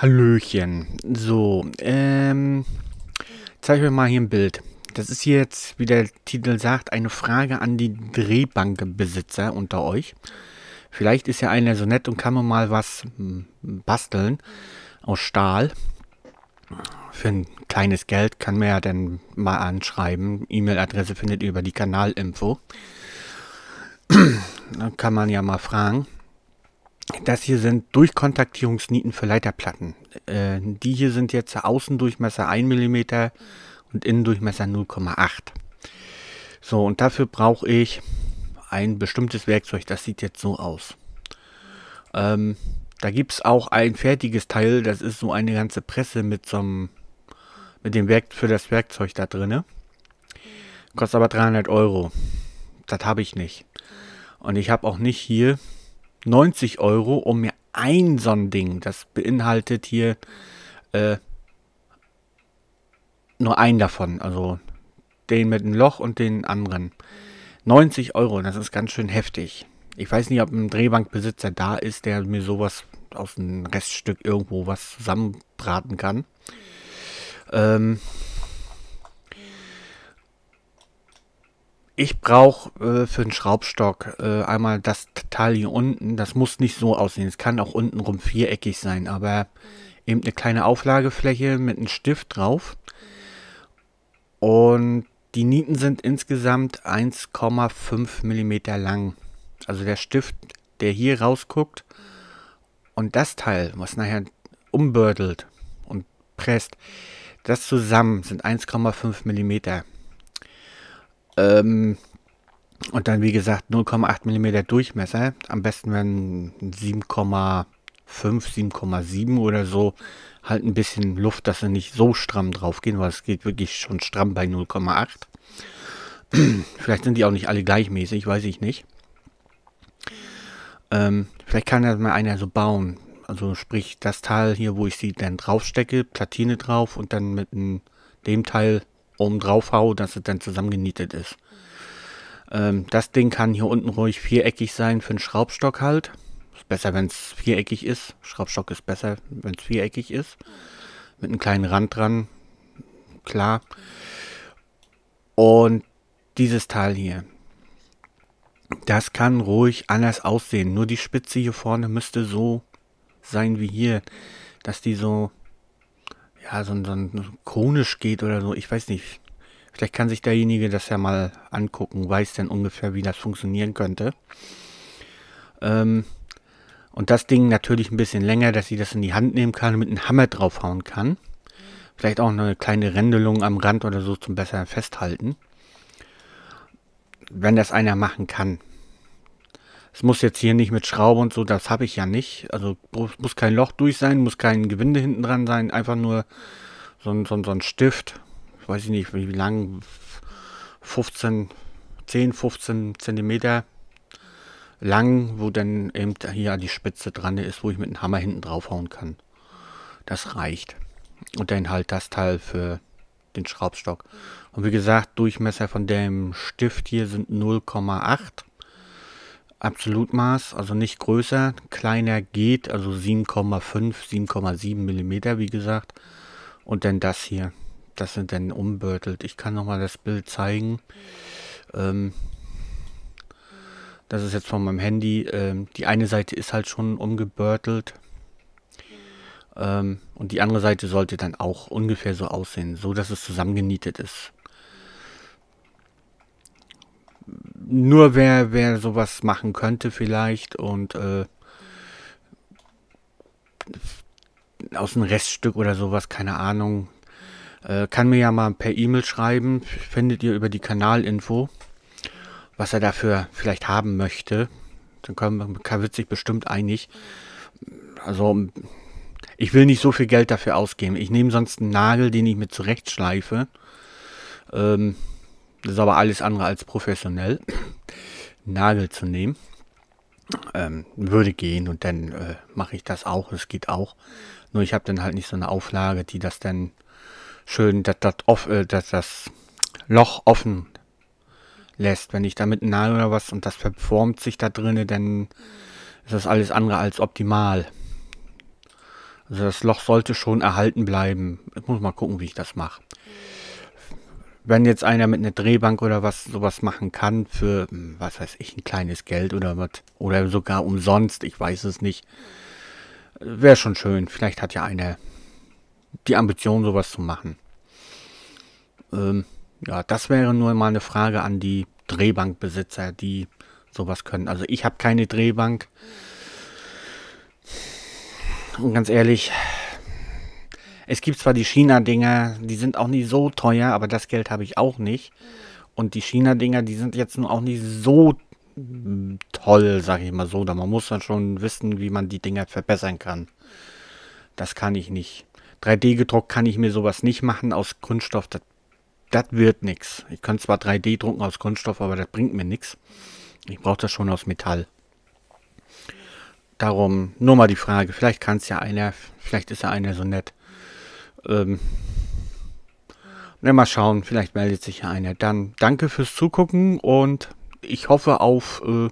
Hallöchen. So, ähm, zeige ich mir mal hier ein Bild. Das ist hier jetzt, wie der Titel sagt, eine Frage an die Drehbankbesitzer unter euch. Vielleicht ist ja einer so nett und kann mir mal was hm, basteln aus Stahl. Für ein kleines Geld kann man ja dann mal anschreiben. E-Mail-Adresse findet ihr über die Kanalinfo. dann kann man ja mal fragen. Das hier sind Durchkontaktierungsnieten für Leiterplatten. Äh, die hier sind jetzt Außendurchmesser 1 mm und Innendurchmesser 0,8. So, und dafür brauche ich ein bestimmtes Werkzeug. Das sieht jetzt so aus. Ähm, da gibt es auch ein fertiges Teil. Das ist so eine ganze Presse mit so einem, mit dem Werk für das Werkzeug da drin. Kostet aber 300 Euro. Das habe ich nicht. Und ich habe auch nicht hier 90 Euro, um mir ein so ein Ding, das beinhaltet hier äh, nur ein davon, also den mit dem Loch und den anderen. 90 Euro, das ist ganz schön heftig. Ich weiß nicht, ob ein Drehbankbesitzer da ist, der mir sowas aus dem Reststück irgendwo was zusammenbraten kann. Ähm, ich brauche äh, für den Schraubstock äh, einmal das Teil hier unten. Das muss nicht so aussehen. Es kann auch untenrum viereckig sein, aber eben eine kleine Auflagefläche mit einem Stift drauf. Und die Nieten sind insgesamt 1,5 mm lang. Also der Stift, der hier rausguckt und das Teil, was nachher umbördelt und presst, das zusammen sind 1,5 mm. Ähm, und dann, wie gesagt, 0,8 mm Durchmesser. Am besten wenn 7,5, 7,7 oder so. Halt ein bisschen Luft, dass sie nicht so stramm drauf gehen, weil es geht wirklich schon stramm bei 0,8. vielleicht sind die auch nicht alle gleichmäßig, weiß ich nicht. Ähm, vielleicht kann das mal einer so bauen. Also sprich, das Teil hier, wo ich sie dann draufstecke, Platine drauf und dann mit dem Teil oben drauf haue, dass es dann zusammengenietet ist. Ähm, das Ding kann hier unten ruhig viereckig sein für einen Schraubstock halt. Ist besser, wenn es viereckig ist. Schraubstock ist besser, wenn es viereckig ist. Mit einem kleinen Rand dran. Klar. Und dieses Teil hier. Das kann ruhig anders aussehen. Nur die Spitze hier vorne müsste so sein wie hier, dass die so ja, so ein, so ein chronisch geht oder so. Ich weiß nicht. Vielleicht kann sich derjenige das ja mal angucken, weiß denn ungefähr, wie das funktionieren könnte. Ähm, und das Ding natürlich ein bisschen länger, dass sie das in die Hand nehmen kann und mit einem Hammer draufhauen kann. Vielleicht auch eine kleine Rändelung am Rand oder so zum besser festhalten. Wenn das einer machen kann. Ich muss jetzt hier nicht mit Schraube und so, das habe ich ja nicht. Also muss kein Loch durch sein, muss kein Gewinde hinten dran sein, einfach nur so ein, so ein, so ein Stift. Ich weiß nicht, wie lang, 15, 10, 15 Zentimeter lang, wo dann eben hier die Spitze dran ist, wo ich mit dem Hammer hinten draufhauen kann. Das reicht. Und dann halt das Teil für den Schraubstock. Und wie gesagt, Durchmesser von dem Stift hier sind 0,8 Absolutmaß, also nicht größer, kleiner geht, also 7,5, 7,7 mm, wie gesagt. Und dann das hier, das sind dann umbürtelt. Ich kann nochmal das Bild zeigen. Ähm, das ist jetzt von meinem Handy. Ähm, die eine Seite ist halt schon umgebürtelt. Ähm, und die andere Seite sollte dann auch ungefähr so aussehen, so dass es zusammengenietet ist. nur wer, wer sowas machen könnte vielleicht und äh, aus einem Reststück oder sowas, keine Ahnung, äh, kann mir ja mal per E-Mail schreiben, findet ihr über die Kanalinfo, was er dafür vielleicht haben möchte. Dann können, wird sich bestimmt einig. Also ich will nicht so viel Geld dafür ausgeben. Ich nehme sonst einen Nagel, den ich mir zurechtschleife. Ähm, das ist aber alles andere als professionell. Nagel zu nehmen. Ähm, würde gehen und dann äh, mache ich das auch. Es geht auch. Nur ich habe dann halt nicht so eine Auflage, die das dann schön, dass das, off, äh, dass das Loch offen lässt. Wenn ich da mit einem Nagel oder was und das verformt sich da drinne, dann ist das alles andere als optimal. Also das Loch sollte schon erhalten bleiben. Ich muss mal gucken, wie ich das mache wenn jetzt einer mit einer Drehbank oder was sowas machen kann für, hm, was weiß ich, ein kleines Geld oder was, oder sogar umsonst, ich weiß es nicht, wäre schon schön. Vielleicht hat ja einer die Ambition, sowas zu machen. Ähm, ja, das wäre nur mal eine Frage an die Drehbankbesitzer, die sowas können. Also ich habe keine Drehbank. Und ganz ehrlich, es gibt zwar die China-Dinger, die sind auch nicht so teuer, aber das Geld habe ich auch nicht. Und die China-Dinger, die sind jetzt nun auch nicht so hm, toll, sage ich mal so. Da man muss dann schon wissen, wie man die Dinger verbessern kann. Das kann ich nicht. 3D gedruckt kann ich mir sowas nicht machen aus Kunststoff. Das, das wird nichts. Ich kann zwar 3D drucken aus Kunststoff, aber das bringt mir nichts. Ich brauche das schon aus Metall. Darum nur mal die Frage. Vielleicht kann es ja einer, vielleicht ist ja einer so nett. Ähm, mal schauen, vielleicht meldet sich ja einer. Dann danke fürs Zugucken und ich hoffe auf äh,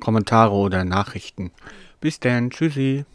Kommentare oder Nachrichten. Bis dann, tschüssi.